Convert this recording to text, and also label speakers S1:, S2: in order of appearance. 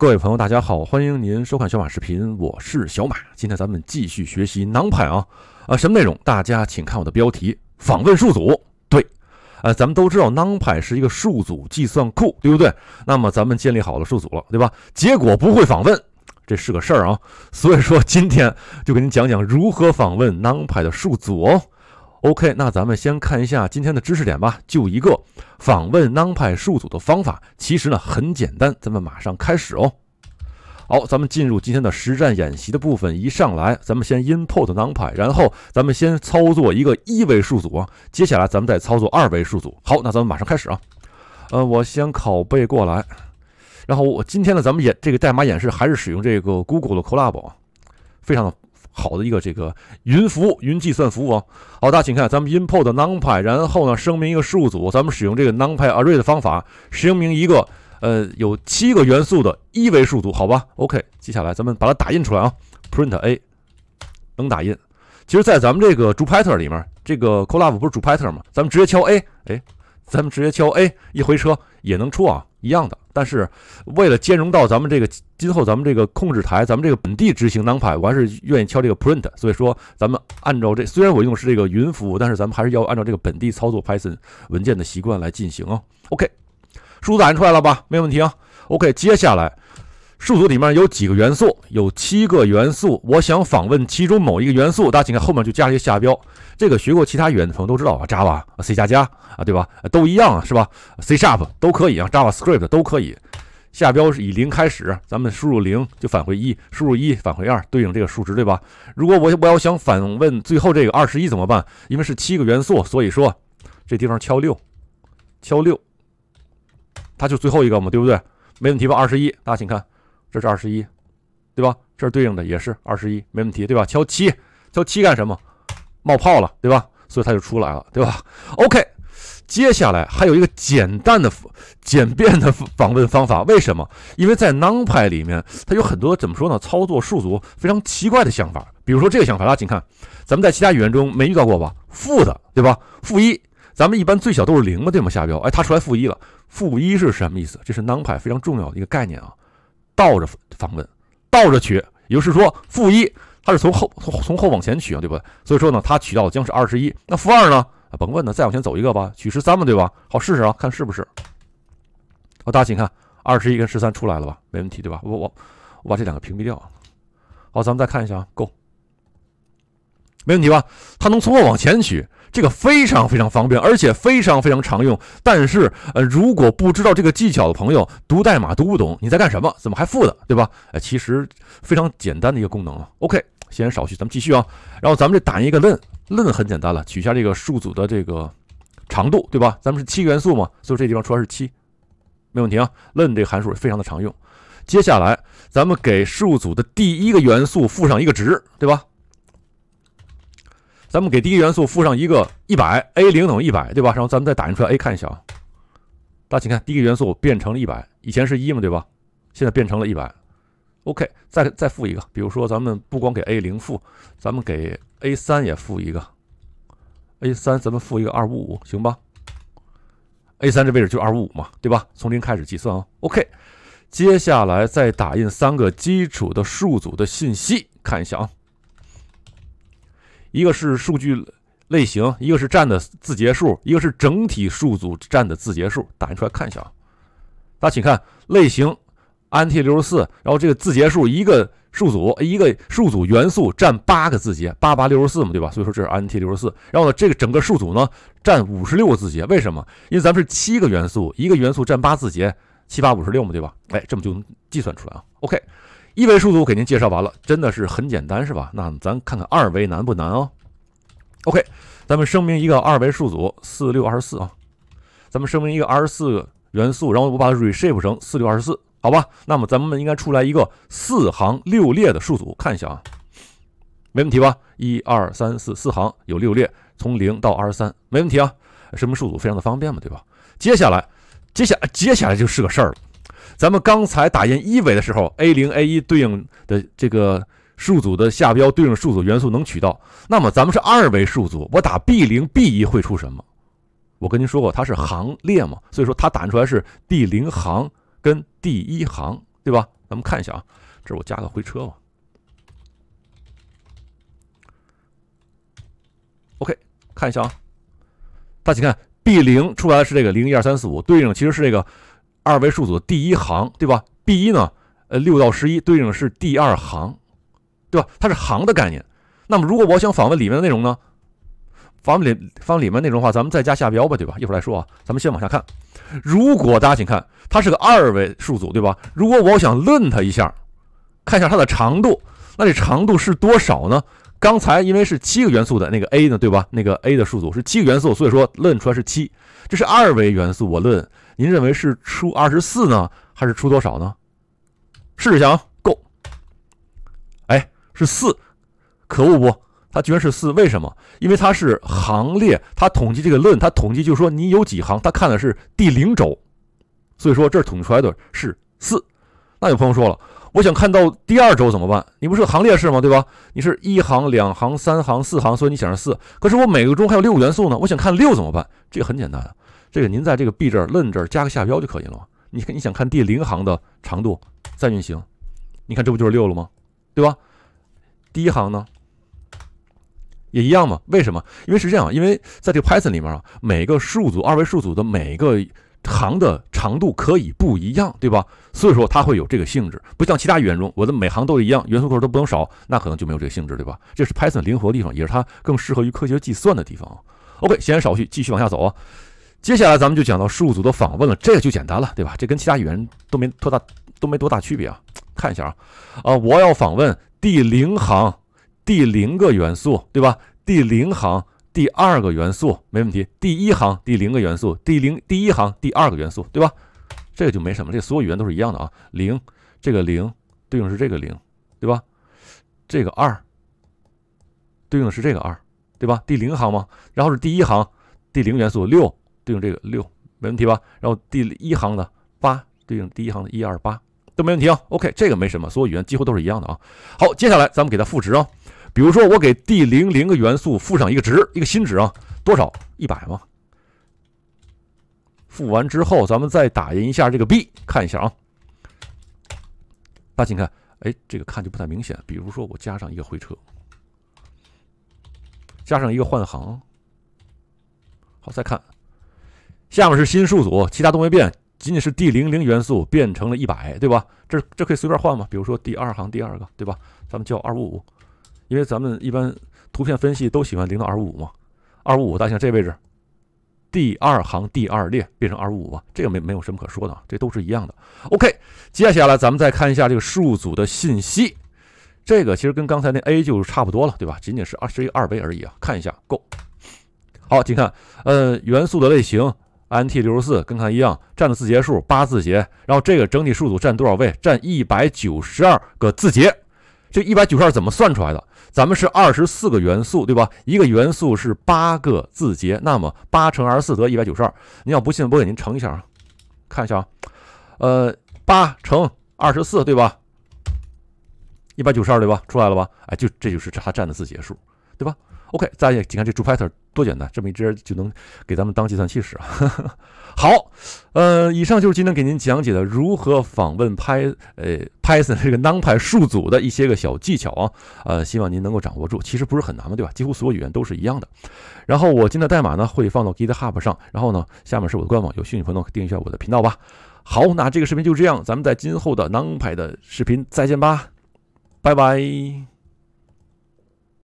S1: 各位朋友，大家好，欢迎您收看小马视频，我是小马。今天咱们继续学习囊派啊啊，什么内容？大家请看我的标题：访问数组。对，呃，咱们都知道囊派是一个数组计算库，对不对？那么咱们建立好了数组了，对吧？结果不会访问，这是个事儿啊。所以说今天就给您讲讲如何访问囊派的数组哦。OK，那咱们先看一下今天的知识点吧，就一个访问 NumPy 数组的方法，其实呢很简单，咱们马上开始哦。好，咱们进入今天的实战演习的部分，一上来咱们先 import NumPy，然后咱们先操作一个一维数组，接下来咱们再操作二维数组。好，那咱们马上开始啊。呃，我先拷贝过来，然后我今天呢，咱们演这个代码演示还是使用这个 Google 的 Colab，非常的。好的一个这个云服务、云计算服务，啊。好，大家请看，咱们 import numpy，然后呢声明一个数组，咱们使用这个 numpy array 的方法声明一个呃有七个元素的一维数组，好吧？OK，接下来咱们把它打印出来啊，print a，能打印。其实，在咱们这个主 pattern 里面，这个 c o l a b 不是主 pattern 吗？咱们直接敲 a，哎，咱们直接敲 a，一回车也能出啊。一样的，但是为了兼容到咱们这个今后咱们这个控制台，咱们这个本地执行当排，我还是愿意敲这个 print，所以说咱们按照这虽然我用是这个云服务，但是咱们还是要按照这个本地操作 Python 文件的习惯来进行啊。OK，输展打印出来了吧？没问题啊。OK，接下来。数组里面有几个元素？有七个元素。我想访问其中某一个元素，大家请看后面就加了一个下标。这个学过其他语言的朋友都知道啊，Java c 加加啊，对吧？都一样啊，是吧？C sharp 都可以啊，Java script 都可以。下标是以零开始，咱们输入零就返回一，输入一返回二，对应这个数值对吧？如果我我要想访问最后这个二十一怎么办？因为是七个元素，所以说这地方敲六，敲六，它就最后一个嘛，对不对？没问题吧？二十一，大家请看。这是二十一，对吧？这是对应的，也是二十一，没问题，对吧？敲七，敲七干什么？冒泡了，对吧？所以它就出来了，对吧？OK，接下来还有一个简单的、简便的访问方法。为什么？因为在 NumPy 里面，它有很多怎么说呢？操作数组非常奇怪的想法。比如说这个想法大家请看，咱们在其他语言中没遇到过吧？负的，对吧？负一，咱们一般最小都是零嘛，对吗？下标，哎，它出来负一了。负一是什么意思？这是 NumPy 非常重要的一个概念啊。倒着访问，倒着取，也就是说负一它是从后从从后往前取啊，对不对？所以说呢，它取到的将是二十一。那负二呢？啊，甭问了，再往前走一个吧，取十三嘛，对吧？好，试试啊，看是不是。好，大家请看，二十一跟十三出来了吧？没问题对吧？我我我把这两个屏蔽掉。好，咱们再看一下啊，Go。没问题吧？它能从后往前取，这个非常非常方便，而且非常非常常用。但是，呃，如果不知道这个技巧的朋友，读代码读不懂，你在干什么？怎么还负的，对吧？哎，其实非常简单的一个功能啊。OK，闲言少叙，咱们继续啊。然后咱们这打印一个 len，len 很简单了，取下这个数组的这个长度，对吧？咱们是七元素嘛，所以这地方出来是七，没问题啊。len 这个函数非常的常用。接下来，咱们给数组的第一个元素赋上一个值，对吧？咱们给第一元素附上一个一百，a 零等于一百，对吧？然后咱们再打印出来，a 看一下啊。大家请看，第一个元素变成了一百，以前是一嘛，对吧？现在变成了一百。OK，再再附一个，比如说咱们不光给 a 零付，咱们给 a 三也付一个，a 三咱们付一个二五五，行吧？a 三这位置就二五五嘛，对吧？从零开始计算啊。OK，接下来再打印三个基础的数组的信息，看一下啊。一个是数据类型，一个是占的字节数，一个是整体数组占的字节数。打印出来看一下啊，大家请看类型 int64，然后这个字节数一个数组一个数组元素占八个字节，八八六十四嘛，对吧？所以说这是 int64，然后呢，这个整个数组呢占五十六个字节，为什么？因为咱们是七个元素，一个元素占八字节，七八五十六嘛，对吧？哎，这么就能计算出来啊。OK。一维数组给您介绍完了，真的是很简单，是吧？那咱看看二维难不难哦？OK，咱们声明一个二维数组四六二十四啊，咱们声明一个二十四元素，然后我把它 reshape 成四六二十四，好吧？那么咱们应该出来一个四行六列的数组，看一下啊，没问题吧？一二三四四行有六列，从零到二十三，没问题啊？声明数组非常的方便嘛，对吧？接下来，接下接下来就是个事儿了。咱们刚才打印一维的时候，a 零 a 一对应的这个数组的下标对应数组元素能取到，那么咱们是二维数组，我打 b 零 b 一会出什么？我跟您说过，它是行列嘛，所以说它打印出来是第零行跟第一行，对吧？咱们看一下啊，这是我加个回车吧。OK，看一下啊，大家请看 b 零出来是这个零一二三四五，对应其实是这个。二维数组第一行对吧？B 一呢？呃，六到十一对应的是第二行，对吧？它是行的概念。那么如果我想访问里面的内容呢？访问里访问里面内容的话，咱们再加下标吧，对吧？一会儿来说啊。咱们先往下看。如果大家请看，它是个二维数组，对吧？如果我想论它一下，看一下它的长度，那这长度是多少呢？刚才因为是七个元素的那个 A 呢，对吧？那个 A 的数组是七个元素，所以说论出来是七。这是二维元素，我论。您认为是出二十四呢，还是出多少呢？试试看，够。哎，是四，可恶不？它居然是四，为什么？因为它是行列，它统计这个论，它统计就说你有几行，它看的是第零轴，所以说这统计出来的是四。那有朋友说了，我想看到第二周怎么办？你不是行列式吗？对吧？你是一行、两行、三行、四行，所以你显示四。可是我每个中还有六个元素呢，我想看六怎么办？这个很简单啊。这个您在这个 b 这儿 l 这儿加个下标就可以了你看你想看第零行的长度，再运行，你看这不就是六了吗？对吧？第一行呢，也一样嘛。为什么？因为是这样，因为在这个 Python 里面啊，每个数组、二维数组的每个行的长度可以不一样，对吧？所以说它会有这个性质，不像其他语言中我的每行都一样，元素个数都不能少，那可能就没有这个性质，对吧？这是 Python 灵活的地方，也是它更适合于科学计算的地方。OK，闲言少叙，继续往下走啊。接下来咱们就讲到数组的访问了，这个就简单了，对吧？这跟其他语言都没多大都没多大区别啊。看一下啊，啊，我要访问第零行第零个元素，对吧？第零行第二个元素没问题。第一行第零个元素，第零第一行第二个元素，对吧？这个就没什么，这所有语言都是一样的啊。零这个零对应是这个零，对吧？这个二对应的是这个二，对吧？第零行吗？然后是第一行第零元素六。对应这个六没问题吧？然后第一行的八对应第一行的一二八都没问题啊。OK，这个没什么，所有语言几乎都是一样的啊。好，接下来咱们给它赋值啊。比如说我给 D 零零个元素赋上一个值，一个新值啊，多少？一百吗？赋完之后，咱们再打印一下这个 B，看一下啊。大家请看，哎，这个看就不太明显。比如说我加上一个回车，加上一个换行。好，再看。下面是新数组，其他都没变，仅仅是 D 零零元素变成了一百，对吧？这这可以随便换嘛？比如说第二行第二个，对吧？咱们叫二五五，因为咱们一般图片分析都喜欢零到二五五嘛。二五五大象这位置，第二行第二列变成二五五这个没没有什么可说的，这都是一样的。OK，接下来咱们再看一下这个数组的信息，这个其实跟刚才那 A 就差不多了，对吧？仅仅是二是一二倍而已啊。看一下 Go，好，请看，呃，元素的类型。nt 六十四跟它一样，占的字节数八字节，然后这个整体数组占多少位？占一百九十二个字节。这一百九十二怎么算出来的？咱们是二十四个元素，对吧？一个元素是八个字节，那么八乘二十四得一百九十二。您要不信，我给您乘一下啊，看一下啊，呃，八乘二十四对吧？一百九十二对吧？出来了吧？哎，就这就是它占的字节数，对吧？OK，大家请看这朱 p 特。t e r 多简单，这么一支就能给咱们当计算器使啊！好，呃，以上就是今天给您讲解的如何访问 Py 呃 Python 这个 NumPy 数组的一些个小技巧啊，呃，希望您能够掌握住。其实不是很难嘛，对吧？几乎所有语言都是一样的。然后我今天的代码呢会放到 GitHub 上，然后呢下面是我的官网，有兴趣朋友可以订阅一下我的频道吧。好，那这个视频就这样，咱们在今后的 NumPy 的视频再见吧，拜拜。